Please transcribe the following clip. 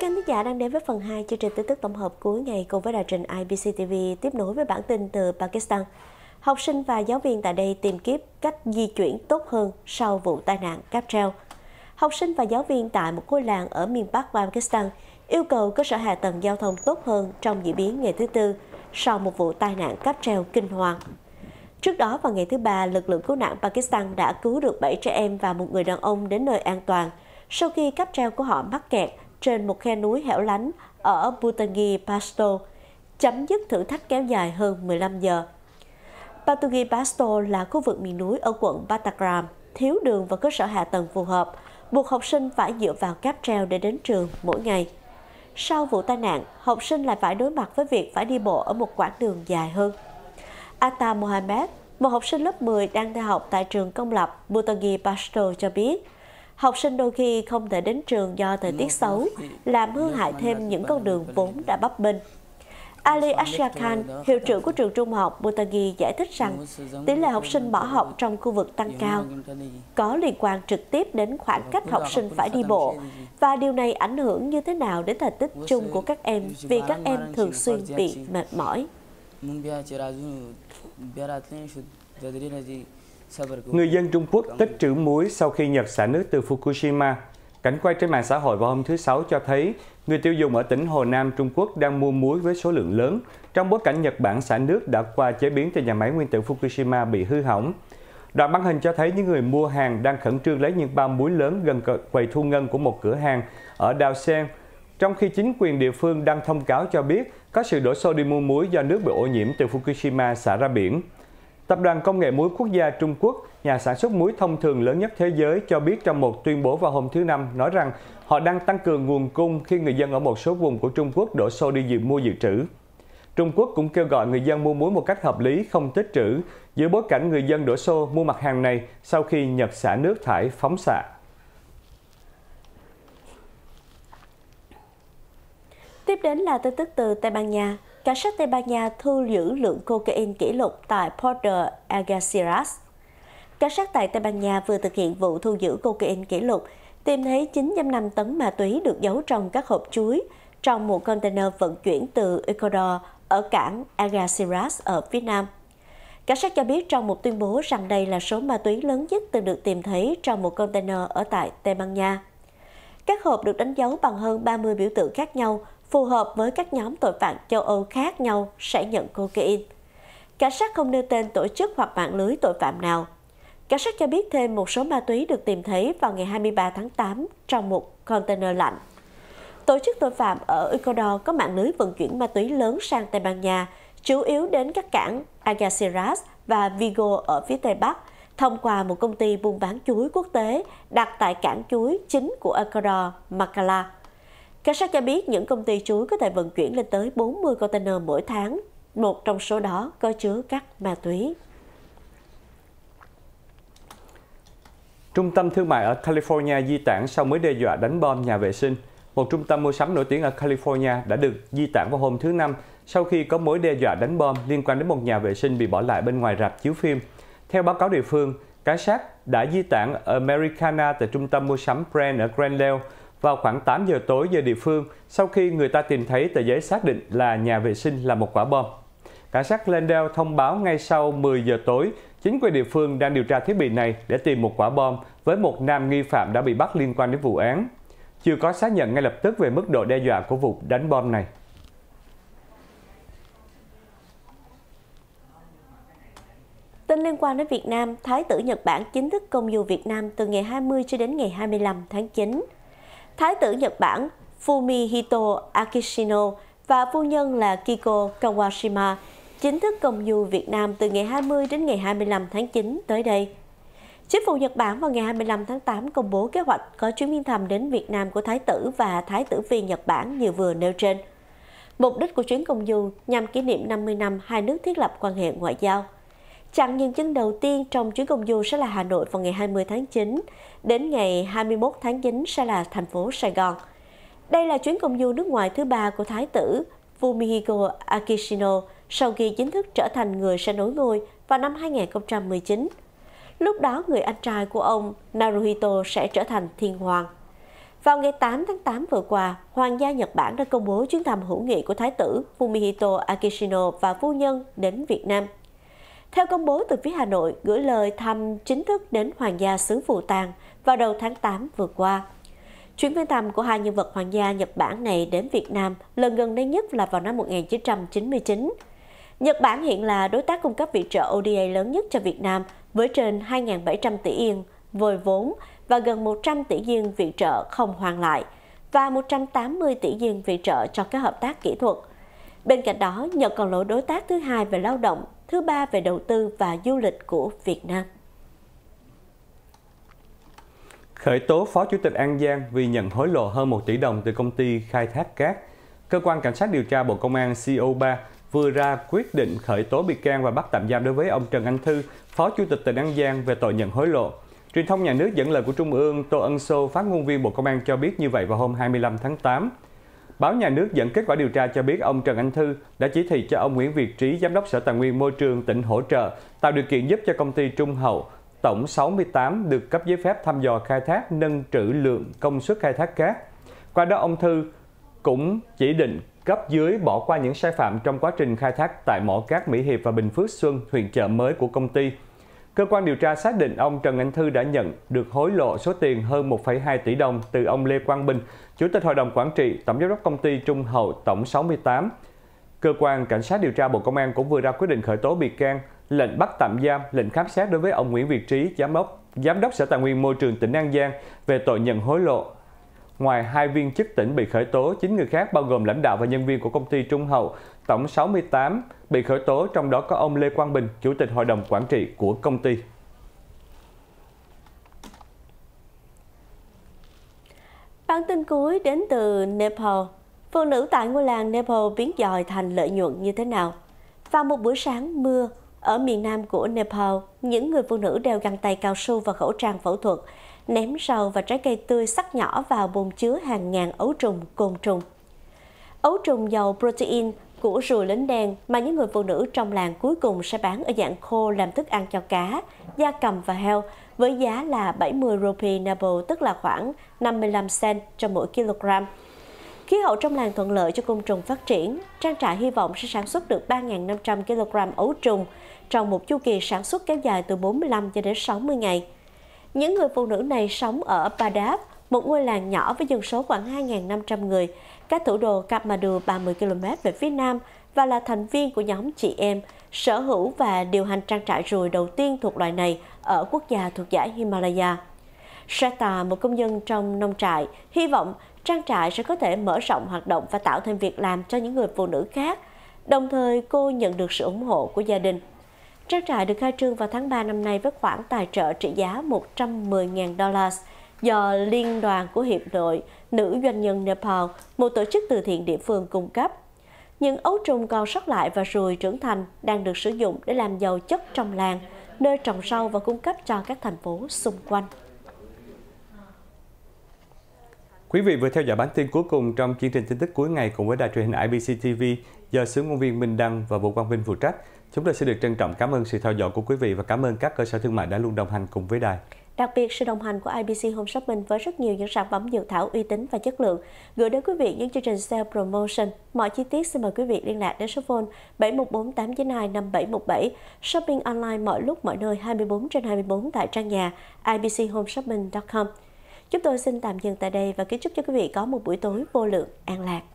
Các khán giả đang đến với phần 2 chương trình tin tức tổng hợp cuối ngày cùng với đài trình IBC TV tiếp nối với bản tin từ Pakistan. Học sinh và giáo viên tại đây tìm kiếm cách di chuyển tốt hơn sau vụ tai nạn cáp treo. Học sinh và giáo viên tại một ngôi làng ở miền Bắc Pakistan yêu cầu cơ sở hạ tầng giao thông tốt hơn trong diễn biến ngày thứ Tư sau một vụ tai nạn cáp treo kinh hoàng. Trước đó vào ngày thứ Ba, lực lượng cứu nạn Pakistan đã cứu được 7 trẻ em và một người đàn ông đến nơi an toàn sau khi cáp treo của họ mắc kẹt trên một khe núi hẻo lánh ở Butangi Pasto, chấm dứt thử thách kéo dài hơn 15 giờ. Butangi Pasto là khu vực miền núi ở quận Bataclan, thiếu đường và cơ sở hạ tầng phù hợp, buộc học sinh phải dựa vào cáp treo để đến trường mỗi ngày. Sau vụ tai nạn, học sinh lại phải đối mặt với việc phải đi bộ ở một quãng đường dài hơn. Ata Mohamed, một học sinh lớp 10 đang theo học tại trường công lập Butangi Pasto cho biết, Học sinh đôi khi không thể đến trường do thời tiết xấu, làm hư hại thêm những con đường vốn đã bấp bênh. Ali Ashraf Khan, hiệu trưởng của trường trung học Botagi giải thích rằng tỷ lệ học sinh bỏ học trong khu vực tăng cao có liên quan trực tiếp đến khoảng cách học sinh phải đi bộ và điều này ảnh hưởng như thế nào đến thành tích chung của các em vì các em thường xuyên bị mệt mỏi. Người dân Trung Quốc tích trữ muối sau khi nhập xả nước từ Fukushima. Cảnh quay trên mạng xã hội vào hôm thứ Sáu cho thấy người tiêu dùng ở tỉnh Hồ Nam Trung Quốc đang mua muối với số lượng lớn trong bối cảnh Nhật Bản xả nước đã qua chế biến từ nhà máy nguyên tử Fukushima bị hư hỏng. Đoạn băng hình cho thấy những người mua hàng đang khẩn trương lấy những bao muối lớn gần quầy thu ngân của một cửa hàng ở Đào Sen, trong khi chính quyền địa phương đang thông cáo cho biết có sự đổ xô đi mua muối do nước bị ô nhiễm từ Fukushima xả ra biển. Tập đoàn Công nghệ muối quốc gia Trung Quốc, nhà sản xuất muối thông thường lớn nhất thế giới cho biết trong một tuyên bố vào hôm thứ Năm nói rằng họ đang tăng cường nguồn cung khi người dân ở một số vùng của Trung Quốc đổ xô đi dự mua dự trữ. Trung Quốc cũng kêu gọi người dân mua muối một cách hợp lý, không tích trữ, giữa bối cảnh người dân đổ xô mua mặt hàng này sau khi Nhật xả nước thải phóng xạ. Tiếp đến là tin tức từ Tây Ban Nha cảnh sát Tây Ban Nha thu giữ lượng cocaine kỷ lục tại Porto Algeciras. Cảnh sát tại Tây Ban Nha vừa thực hiện vụ thu giữ cocaine kỷ lục, tìm thấy 9,5 tấn ma túy được giấu trong các hộp chuối trong một container vận chuyển từ Ecuador ở cảng Algeciras ở phía Nam. Cảnh sát cho biết trong một tuyên bố rằng đây là số ma túy lớn nhất từng được tìm thấy trong một container ở tại Tây Ban Nha. Các hộp được đánh dấu bằng hơn 30 biểu tượng khác nhau phù hợp với các nhóm tội phạm châu Âu khác nhau sẽ nhận cocaine. Cảnh sát không nêu tên tổ chức hoặc mạng lưới tội phạm nào. Cảnh sát cho biết thêm một số ma túy được tìm thấy vào ngày 23 tháng 8 trong một container lạnh. Tổ chức tội phạm ở Ecuador có mạng lưới vận chuyển ma túy lớn sang Tây Ban Nha, chủ yếu đến các cảng Algeciras và Vigo ở phía Tây Bắc, thông qua một công ty buôn bán chuối quốc tế đặt tại cảng chuối chính của Ecuador, Macala. Cảnh sát cho biết những công ty chuối có thể vận chuyển lên tới 40 container mỗi tháng, một trong số đó có chứa các ma túy. Trung tâm thương mại ở California di tản sau mới đe dọa đánh bom nhà vệ sinh. Một trung tâm mua sắm nổi tiếng ở California đã được di tản vào hôm thứ Năm sau khi có mối đe dọa đánh bom liên quan đến một nhà vệ sinh bị bỏ lại bên ngoài rạp chiếu phim. Theo báo cáo địa phương, cảnh sát đã di tản Americana tại trung tâm mua sắm Brand ở Glendale vào khoảng 8 giờ tối giờ địa phương, sau khi người ta tìm thấy tờ giấy xác định là nhà vệ sinh là một quả bom. Cảnh sát Glendale thông báo ngay sau 10 giờ tối, chính quyền địa phương đang điều tra thiết bị này để tìm một quả bom với một nam nghi phạm đã bị bắt liên quan đến vụ án. Chưa có xác nhận ngay lập tức về mức độ đe dọa của vụ đánh bom này. Tin liên quan đến Việt Nam, Thái tử Nhật Bản chính thức công du Việt Nam từ ngày 20 cho đến ngày 25 tháng 9. Thái tử Nhật Bản Fumihito Akishino và phu nhân là Kiko Kawashima chính thức công du Việt Nam từ ngày 20 đến ngày 25 tháng 9 tới đây. Chính phủ Nhật Bản vào ngày 25 tháng 8 công bố kế hoạch có chuyến viếng thăm đến Việt Nam của Thái tử và Thái tử Phi Nhật Bản như vừa nêu trên. Mục đích của chuyến công du nhằm kỷ niệm 50 năm hai nước thiết lập quan hệ ngoại giao – Chặng dừng chân đầu tiên trong chuyến công du sẽ là Hà Nội vào ngày 20 tháng 9, đến ngày 21 tháng 9 sẽ là thành phố Sài Gòn. Đây là chuyến công du nước ngoài thứ ba của Thái tử Fumihiko Akishino sau khi chính thức trở thành người sẽ nối ngôi vào năm 2019. Lúc đó người anh trai của ông Naruhito sẽ trở thành thiên hoàng. Vào ngày 8 tháng 8 vừa qua, Hoàng gia Nhật Bản đã công bố chuyến thăm hữu nghị của Thái tử Fumihito Akishino và phu nhân đến Việt Nam theo công bố từ phía Hà Nội gửi lời thăm chính thức đến Hoàng gia xứ Phù Tàng vào đầu tháng 8 vừa qua. Chuyến viếng thăm của hai nhân vật hoàng gia Nhật Bản này đến Việt Nam lần gần đây nhất là vào năm 1999. Nhật Bản hiện là đối tác cung cấp viện trợ ODA lớn nhất cho Việt Nam với trên 2.700 tỷ yên vôi vốn và gần 100 tỷ yên viện trợ không hoàn lại và 180 tỷ yên viện trợ cho các hợp tác kỹ thuật. Bên cạnh đó, Nhật còn lỗ đối tác thứ hai về lao động thứ ba về đầu tư và du lịch của Việt Nam. Khởi tố Phó Chủ tịch An Giang vì nhận hối lộ hơn 1 tỷ đồng từ công ty khai thác cát. Cơ quan Cảnh sát điều tra Bộ Công an CO3 e vừa ra quyết định khởi tố bị can và bắt tạm giam đối với ông Trần Anh Thư, Phó Chủ tịch tỉnh An Giang về tội nhận hối lộ. Truyền thông nhà nước dẫn lời của Trung ương Tô Ân Sô, phát ngôn viên Bộ Công an cho biết như vậy vào hôm 25 tháng 8. Báo Nhà nước dẫn kết quả điều tra cho biết ông Trần Anh Thư đã chỉ thị cho ông Nguyễn Việt Trí, Giám đốc Sở Tài nguyên Môi trường tỉnh hỗ trợ, tạo điều kiện giúp cho công ty Trung Hậu tổng 68 được cấp giấy phép thăm dò khai thác nâng trữ lượng công suất khai thác cát. Qua đó ông Thư cũng chỉ định cấp dưới bỏ qua những sai phạm trong quá trình khai thác tại mỏ cát Mỹ Hiệp và Bình Phước Xuân, huyện Chợ Mới của công ty Cơ quan điều tra xác định ông Trần Anh Thư đã nhận được hối lộ số tiền hơn 1,2 tỷ đồng từ ông Lê Quang Bình, Chủ tịch Hội đồng Quản trị, Tổng giám đốc công ty Trung Hậu Tổng 68. Cơ quan Cảnh sát điều tra Bộ Công an cũng vừa ra quyết định khởi tố bị can, lệnh bắt tạm giam, lệnh khám xét đối với ông Nguyễn Việt Trí, giám đốc, giám đốc Sở Tài nguyên Môi trường tỉnh An Giang về tội nhận hối lộ. Ngoài hai viên chức tỉnh bị khởi tố, chín người khác bao gồm lãnh đạo và nhân viên của công ty Trung Hậu tổng 68 bị khởi tố trong đó có ông Lê Quang Bình, Chủ tịch Hội đồng Quản trị của công ty. Bản tin cuối đến từ Nepal. Phụ nữ tại ngôi làng Nepal biến dòi thành lợi nhuận như thế nào? Vào một buổi sáng mưa, ở miền nam của Nepal, những người phụ nữ đeo găng tay cao su và khẩu trang phẫu thuật, ném rau và trái cây tươi sắc nhỏ vào bồn chứa hàng ngàn ấu trùng, côn trùng. Ấu trùng giàu protein của rùi lính đen mà những người phụ nữ trong làng cuối cùng sẽ bán ở dạng khô làm thức ăn cho cá, da cầm và heo với giá là 70 rupee nabo tức là khoảng 55 cent cho mỗi kg. Khí hậu trong làng thuận lợi cho côn trùng phát triển, trang trại hy vọng sẽ sản xuất được 3.500 kg ấu trùng trong một chu kỳ sản xuất kéo dài từ 45 cho đến 60 ngày. Những người phụ nữ này sống ở Padap, một ngôi làng nhỏ với dân số khoảng 2.500 người, cách thủ đô Kathmandu 30 km về phía nam và là thành viên của nhóm chị em sở hữu và điều hành trang trại ruồi đầu tiên thuộc loại này ở quốc gia thuộc giải Himalaya. Shata, một công nhân trong nông trại, hy vọng trang trại sẽ có thể mở rộng hoạt động và tạo thêm việc làm cho những người phụ nữ khác. Đồng thời, cô nhận được sự ủng hộ của gia đình. Trang trại được khai trương vào tháng 3 năm nay với khoản tài trợ trị giá 110.000 đô la do Liên đoàn của Hiệp hội Nữ Doanh nhân Nepal, một tổ chức từ thiện địa phương cung cấp. Những ấu trùng còn sót lại và rùi trưởng thành đang được sử dụng để làm dầu chất trong làng, nơi trồng rau và cung cấp cho các thành phố xung quanh. Quý vị vừa theo dõi bản tin cuối cùng trong chương trình tin tức cuối ngày cùng với đài truyền hình IBC TV do sướng ngôn viên Minh Đăng và Vũ Quang Vinh phụ trách. Chúng tôi sẽ được trân trọng cảm ơn sự theo dõi của quý vị và cảm ơn các cơ sở thương mại đã luôn đồng hành cùng với đài. Đặc biệt, sự đồng hành của IBC Home Shopping với rất nhiều những sản phẩm dược thảo uy tín và chất lượng, gửi đến quý vị những chương trình sale promotion. Mọi chi tiết xin mời quý vị liên lạc đến số phone 714892 5717, shopping online mọi lúc mọi nơi 24 trên 24 tại trang nhà ibchomeshopping.com. Chúng tôi xin tạm dừng tại đây và kính chúc cho quý vị có một buổi tối vô lượng an lạc.